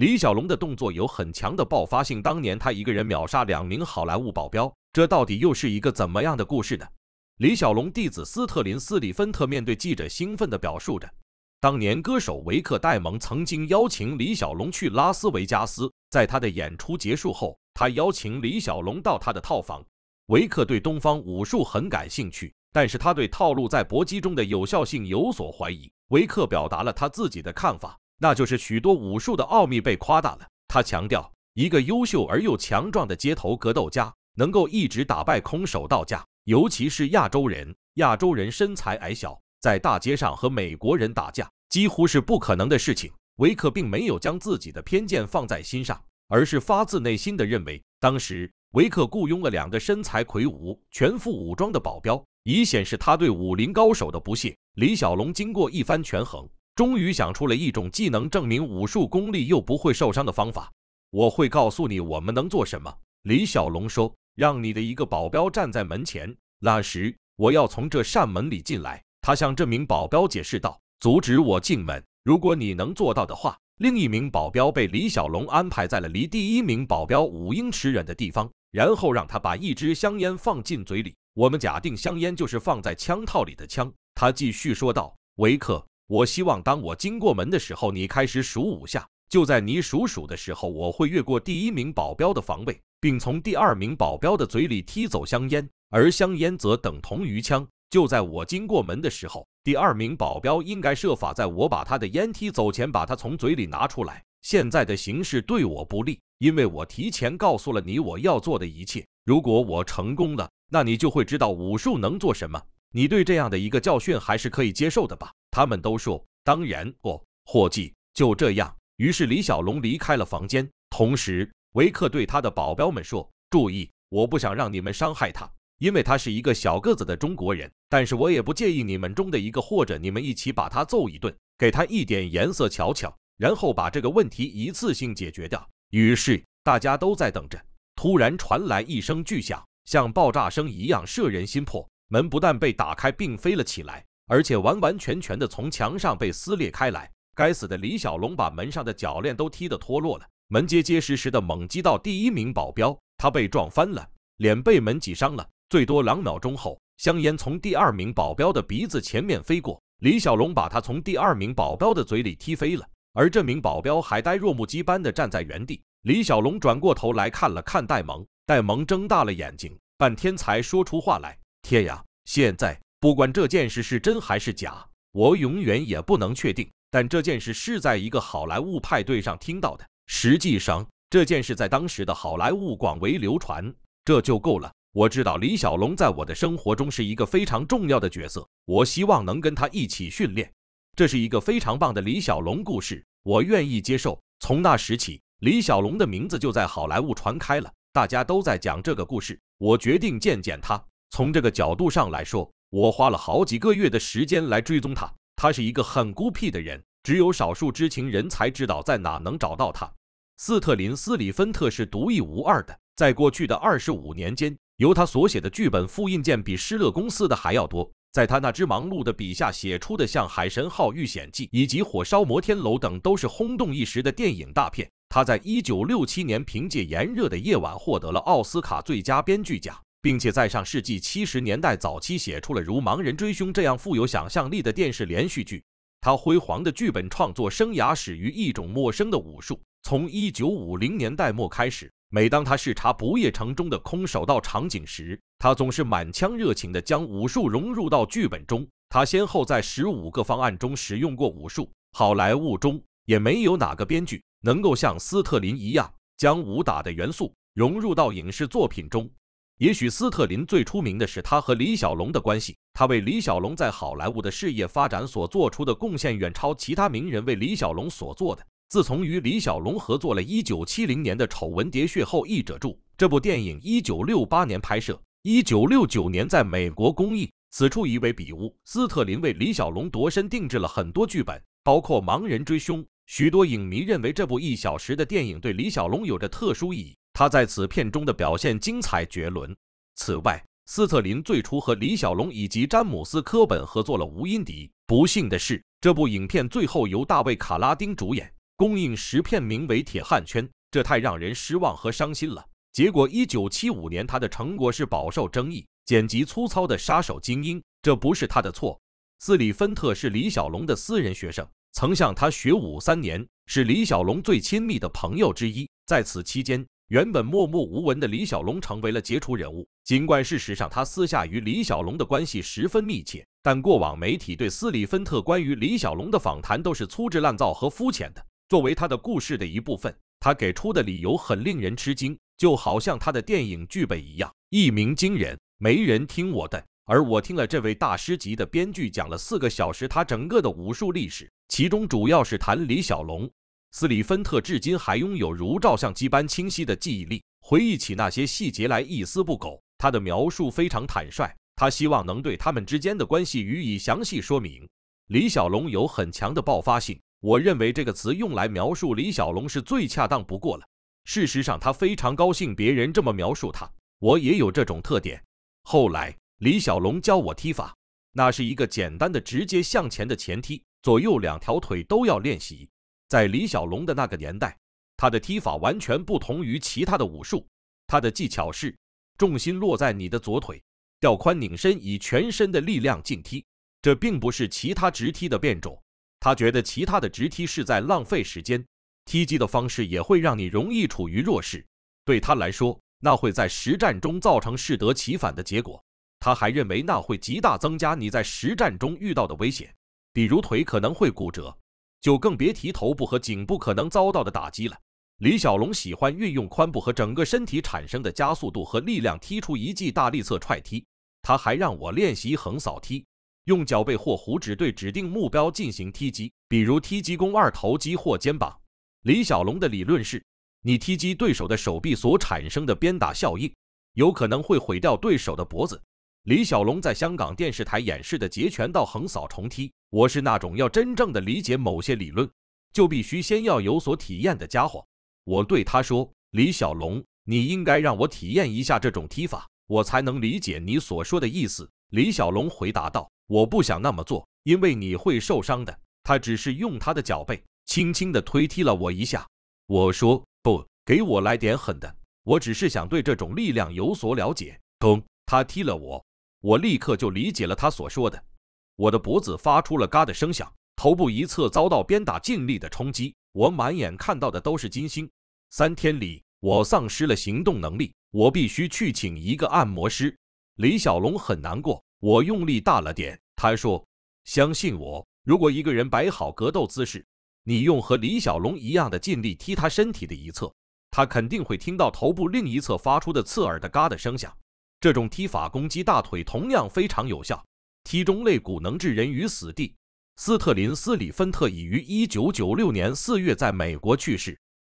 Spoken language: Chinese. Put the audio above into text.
李小龙的动作有很强的爆发性，当年他一个人秒杀两名好莱坞保镖，这到底又是一个怎么样的故事呢？李小龙弟子斯特林斯里芬特面对记者兴奋地表述着：，当年歌手维克戴蒙曾经邀请李小龙去拉斯维加斯，在他的演出结束后，他邀请李小龙到他的套房。维克对东方武术很感兴趣，但是他对套路在搏击中的有效性有所怀疑。维克表达了他自己的看法。那就是许多武术的奥秘被夸大了。他强调，一个优秀而又强壮的街头格斗家能够一直打败空手道家，尤其是亚洲人。亚洲人身材矮小，在大街上和美国人打架几乎是不可能的事情。维克并没有将自己的偏见放在心上，而是发自内心的认为，当时维克雇佣了两个身材魁梧、全副武装的保镖，以显示他对武林高手的不屑。李小龙经过一番权衡。终于想出了一种既能证明武术功力又不会受伤的方法。我会告诉你我们能做什么。李小龙说：“让你的一个保镖站在门前，那时我要从这扇门里进来。”他向这名保镖解释道：“阻止我进门，如果你能做到的话。”另一名保镖被李小龙安排在了离第一名保镖五英尺远的地方，然后让他把一支香烟放进嘴里。我们假定香烟就是放在枪套里的枪。他继续说道：“维克。”我希望当我经过门的时候，你开始数五下。就在你数数的时候，我会越过第一名保镖的防卫，并从第二名保镖的嘴里踢走香烟，而香烟则等同于枪。就在我经过门的时候，第二名保镖应该设法在我把他的烟踢走前，把他从嘴里拿出来。现在的形势对我不利，因为我提前告诉了你我要做的一切。如果我成功了，那你就会知道武术能做什么。你对这样的一个教训还是可以接受的吧？他们都说：“当然，哦，伙计。”就这样，于是李小龙离开了房间。同时，维克对他的保镖们说：“注意，我不想让你们伤害他，因为他是一个小个子的中国人。但是我也不介意你们中的一个，或者你们一起把他揍一顿，给他一点颜色瞧瞧，然后把这个问题一次性解决掉。”于是大家都在等着。突然传来一声巨响，像爆炸声一样摄人心魄。门不但被打开，并飞了起来。而且完完全全的从墙上被撕裂开来。该死的李小龙把门上的铰链都踢得脱落了，门结结实实的猛击到第一名保镖，他被撞翻了，脸被门挤伤了。最多两秒钟后，香烟从第二名保镖的鼻子前面飞过，李小龙把他从第二名保镖的嘴里踢飞了。而这名保镖还呆若木鸡般的站在原地。李小龙转过头来看了看戴蒙，戴蒙睁大了眼睛，半天才说出话来：“天呀，现在。”不管这件事是真还是假，我永远也不能确定。但这件事是在一个好莱坞派对上听到的。实际上，这件事在当时的好莱坞广为流传，这就够了。我知道李小龙在我的生活中是一个非常重要的角色，我希望能跟他一起训练。这是一个非常棒的李小龙故事，我愿意接受。从那时起，李小龙的名字就在好莱坞传开了，大家都在讲这个故事。我决定见见他。从这个角度上来说。我花了好几个月的时间来追踪他。他是一个很孤僻的人，只有少数知情人才知道在哪能找到他。斯特林·斯里芬特是独一无二的。在过去的二十五年间，由他所写的剧本复印件比施乐公司的还要多。在他那只忙碌的笔下写出的《像海神号遇险记》以及《火烧摩天楼》等，都是轰动一时的电影大片。他在一九六七年凭借《炎热的夜晚》获得了奥斯卡最佳编剧奖。并且在上世纪七十年代早期写出了如《盲人追凶》这样富有想象力的电视连续剧。他辉煌的剧本创作生涯始于一种陌生的武术。从一九五零年代末开始，每当他视察《不夜城》中的空手道场景时，他总是满腔热情地将武术融入到剧本中。他先后在十五个方案中使用过武术。好莱坞中也没有哪个编剧能够像斯特林一样将武打的元素融入到影视作品中。也许斯特林最出名的是他和李小龙的关系，他为李小龙在好莱坞的事业发展所做出的贡献远超其他名人为李小龙所做的。自从与李小龙合作了1970年的《丑闻喋血》后，译者注这部电影1968年拍摄，1969年在美国公映。此处以为笔误。斯特林为李小龙度身定制了很多剧本，包括《盲人追凶》。许多影迷认为这部一小时的电影对李小龙有着特殊意义。他在此片中的表现精彩绝伦。此外，斯特林最初和李小龙以及詹姆斯·科本合作了《无音敌》。不幸的是，这部影片最后由大卫·卡拉丁主演，公映时片名为《铁汉圈》，这太让人失望和伤心了。结果，一九七五年他的成果是饱受争议、剪辑粗糙的《杀手精英》，这不是他的错。斯里芬特是李小龙的私人学生，曾向他学武三年，是李小龙最亲密的朋友之一。在此期间，原本默默无闻的李小龙成为了杰出人物。尽管事实上他私下与李小龙的关系十分密切，但过往媒体对斯里芬特关于李小龙的访谈都是粗制滥造和肤浅的。作为他的故事的一部分，他给出的理由很令人吃惊，就好像他的电影剧本一样，一鸣惊人。没人听我的，而我听了这位大师级的编剧讲了四个小时他整个的武术历史，其中主要是谈李小龙。斯里芬特至今还拥有如照相机般清晰的记忆力，回忆起那些细节来一丝不苟。他的描述非常坦率，他希望能对他们之间的关系予以详细说明。李小龙有很强的爆发性，我认为这个词用来描述李小龙是最恰当不过了。事实上，他非常高兴别人这么描述他。我也有这种特点。后来，李小龙教我踢法，那是一个简单的、直接向前的前踢，左右两条腿都要练习。在李小龙的那个年代，他的踢法完全不同于其他的武术。他的技巧是重心落在你的左腿，调髋拧身，以全身的力量进踢。这并不是其他直踢的变种。他觉得其他的直踢是在浪费时间，踢击的方式也会让你容易处于弱势。对他来说，那会在实战中造成适得其反的结果。他还认为那会极大增加你在实战中遇到的危险，比如腿可能会骨折。就更别提头部和颈部可能遭到的打击了。李小龙喜欢运用髋部和整个身体产生的加速度和力量踢出一记大力侧踹踢。他还让我练习横扫踢，用脚背或虎指对指定目标进行踢击，比如踢击肱二头肌或肩膀。李小龙的理论是，你踢击对手的手臂所产生的鞭打效应，有可能会毁掉对手的脖子。李小龙在香港电视台演示的截拳道横扫重踢。我是那种要真正的理解某些理论，就必须先要有所体验的家伙。我对他说：“李小龙，你应该让我体验一下这种踢法，我才能理解你所说的意思。”李小龙回答道：“我不想那么做，因为你会受伤的。”他只是用他的脚背轻轻的推踢了我一下。我说：“不，给我来点狠的！我只是想对这种力量有所了解。”咚，他踢了我。我立刻就理解了他所说的，我的脖子发出了嘎的声响，头部一侧遭到鞭打劲力的冲击，我满眼看到的都是金星。三天里，我丧失了行动能力，我必须去请一个按摩师。李小龙很难过，我用力大了点。他说：“相信我，如果一个人摆好格斗姿势，你用和李小龙一样的劲力踢他身体的一侧，他肯定会听到头部另一侧发出的刺耳的嘎的声响。”这种踢法攻击大腿同样非常有效，踢中肋骨能置人于死地。斯特林·斯里芬特已于1996年4月在美国去世。